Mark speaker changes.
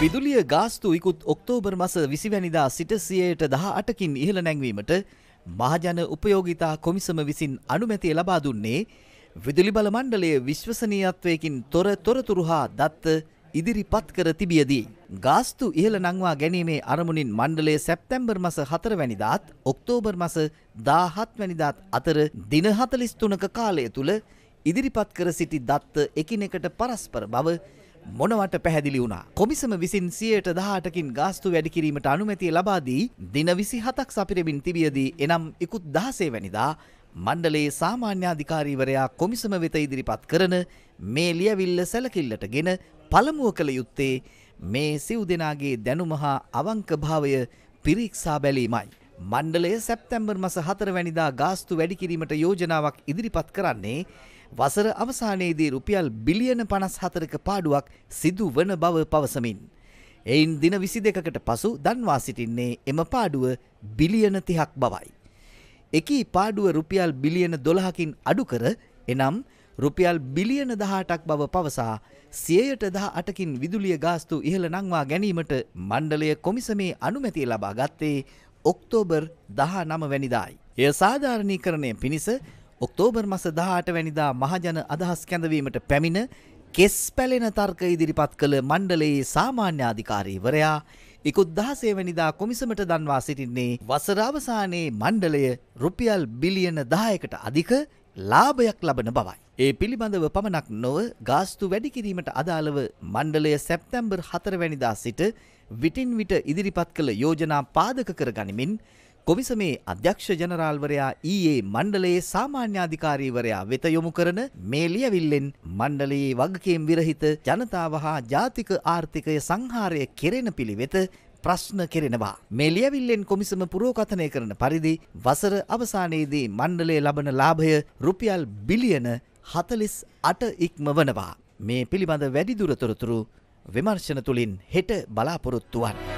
Speaker 1: විදුලිය ගාස්තු ඉකුත් ඔක්තෝබර් මස විසිවැනිදා සිට සියයට දහ අටකින් ඉහළ නැංවීමට මහජන උපයෝගිතා කොමිසම විසින් අනුමැතිය ලබා දුන්නේ විදුලි බල මණ්ඩලයේ විශ්වසනීයත්වයකින් තොර තොරතුරු හා දත්ත ඉදිරිපත් කර තිබියදී. ගාස්තු ඉහළ නංවා ගැනීමේ අරමුණින් මණ්ඩලයේ සැප්තැම්බර් මස හතරවැනිදාත් ඔක්තෝබර් මස දාහත්වැනිදාත් අතර දින හතලිස්තුනක කාලය තුළ ඉදිරිපත් කර සිටි දත්ත එකිනෙකට පරස්පර බව මොනවට පැහැදිලි වුණා. කොමිසම විසින් සියයට දහටකින් ගාස්තු වැඩිකිරීමට අනුමැතිය ලබාදී දින විසි හතක් සපිරමින් තිබියදී එනම් ඉකුත් දහසේ වැනිදා මණ්ඩලයේ සාමාන්‍යාධිකාරීවරයා කොමිසම වෙත ඉදිරිපත් කරන මේ ලියවිල්ල සැලකිල්ලට ගෙන පළමුුව කළ යුත්තේ මේ සිව් දෙනාගේ දැනුමහා අවංකභාවය පිරික්සා බැලීමයි. මණ්ඩලය සැප්තැම්බර් මස හතර වැනිදා ගාස්තු වැඩිකිරීමට යෝජනාවක් ඉදිරිපත් කරන්නේ වසර අවසානයේදී රුපියල් බිලියන පනස් හතරක පාඩුවක් සිදු වන බව පවසමින්. එයින් දින විසි දෙකකට පසු දන්වා සිටින්නේ එම පාඩුව බිලියන තිහක් බවයි. එකී පාඩුව රුපියල් බිලියන දොළහකින් අඩුකර එනම් රුපියල් බිලියන දහටක් බව පවසා සියයට දහ අටකින් විදුලිය ගාස්තු ඉහළ නංවා ගැනීමට මණ්ඩලය කොමිසමේ අනුමැතිය ලබා ගත්තේ ඔක්තෝබර් දහ නම වැනිදායි. එය සාධාරණී කරණය පිණිස ඔක්තෝබර් මස 18 වැනිදා මහජන අදහස් කැඳවීමට පැමිණ කෙස් පැලෙන තර්ක ඉදිරිපත් කළ මණ්ඩලයේ සාමාන්‍යාධිකාරීවරයා ඉකුත් දහසේ වැනිදා කොමිසමට දන්වා සිටින්නේ වසරාවසානයේ මණ්ඩලය රුපියල් බිලියන දායකට අධික ලාභයක් ලබන බවයි. ඒ පිළිබඳව පමණක් නොව ගාස්තු වැඩිකිරීමට අදාළව මණ්ඩලය සැප්තැම්බර් හතරවැනිදා සිට විටින් විට ඉදිරිපත් කළ යෝජනා පාදක කර ගනිමින් කොවිස මේ අධ්‍යක්ෂ ජනරාල්වරයා ඊයේ මණ්ඩලයේ සාමාන්‍යාධිකාරීවරයා වෙත යොමු කරන මේ ලියවිල්ලෙන් මණ්ඩලයේ වගකීම් විරහිත ජනතාව හා ජාතික ආර්ථිකය සංහාරය කෙරෙන පිළිවෙත ප්‍රශ්න කෙරෙනවා. මේ ලියවිල්ලෙන් කොමිසම පුරෝකථනය කරන පරිදි වසර අවසානයේදී මණ්ඩලය ලබන ලාභය රුපියල් බිලියන හතලිස් අට ඉක්ම වනවා. මේ පිළිබඳ වැඩිදුරතොරතුරු විමර්ශන තුළින් හෙට බලාපොරොත්තුවන්.